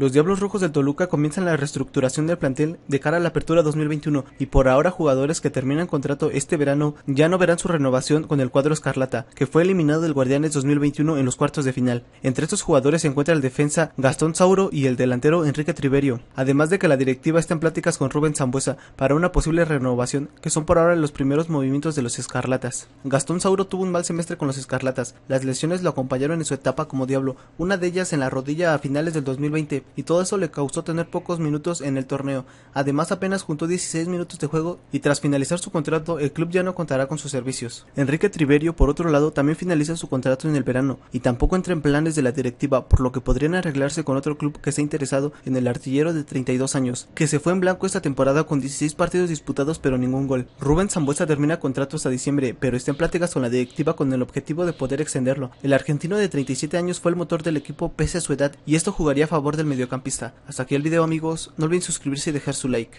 Los Diablos Rojos del Toluca comienzan la reestructuración del plantel de cara a la apertura 2021 y por ahora jugadores que terminan contrato este verano ya no verán su renovación con el cuadro escarlata, que fue eliminado del Guardianes 2021 en los cuartos de final. Entre estos jugadores se encuentra el defensa Gastón Sauro y el delantero Enrique Triverio, además de que la directiva está en pláticas con Rubén Zambuesa para una posible renovación, que son por ahora los primeros movimientos de los escarlatas. Gastón Sauro tuvo un mal semestre con los escarlatas, las lesiones lo acompañaron en su etapa como Diablo, una de ellas en la rodilla a finales del 2020 y todo eso le causó tener pocos minutos en el torneo. Además apenas juntó 16 minutos de juego y tras finalizar su contrato el club ya no contará con sus servicios. Enrique Triverio por otro lado también finaliza su contrato en el verano y tampoco entra en planes de la directiva por lo que podrían arreglarse con otro club que esté interesado en el artillero de 32 años, que se fue en blanco esta temporada con 16 partidos disputados pero ningún gol. Rubén Zambuesa termina contrato hasta diciembre pero está en pláticas con la directiva con el objetivo de poder extenderlo. El argentino de 37 años fue el motor del equipo pese a su edad y esto jugaría a favor del mediocampista. Hasta aquí el video amigos, no olviden suscribirse y dejar su like.